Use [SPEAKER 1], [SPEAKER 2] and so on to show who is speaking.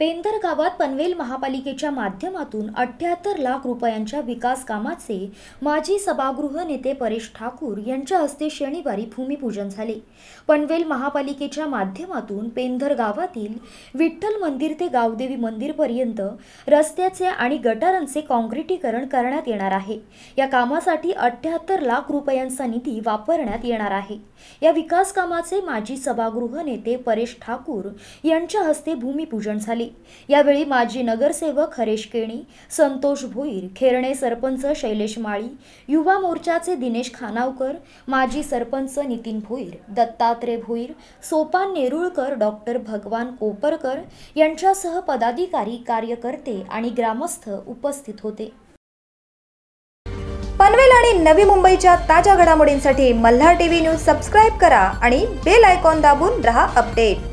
[SPEAKER 1] पेंदर गावात पनवेल महापालिकेच्या माध्यमातून अठ्ठ्याहत्तर लाख रुपयांच्या विकास कामाचे माजी सभागृह नेते परेश ठाकूर यांच्या हस्ते शनिवारी भूमिपूजन झाले पनवेल महापालिकेच्या माध्यमातून पेंधर गावातील विठ्ठल मंदिर ते गावदेवी मंदिरपर्यंत रस्त्याचे आणि गटारांचे काँक्रिटीकरण करण्यात येणार आहे या कामासाठी अठ्ठ्याहत्तर लाख रुपयांचा निधी वापरण्यात येणार आहे या विकास कामाचे माजी सभागृह नेते परेश ठाकूर यांच्या हस्ते भूमिपूजन झाले यावेळी माजी नगरसेवक हरेश केणी संतोष भोईर खेरणे सरपंच शैलेश माळी युवा मोर्चाचे दिनेश खानावकर माजी सरपंच नितीन भोईर दत्तात्रय भोईर सोपान नेरुळकर डॉक्टर भगवान कोपरकर यांच्यासह पदाधिकारी कार्यकर्ते आणि ग्रामस्थ उपस्थित होते
[SPEAKER 2] पनवेल आणि नवी मुंबईच्या ताज्या घडामोडींसाठी मल्हार टीव्ही न्यूज सबस्क्राईब करा आणि बेल आयकॉन दाबून रहा अपडेट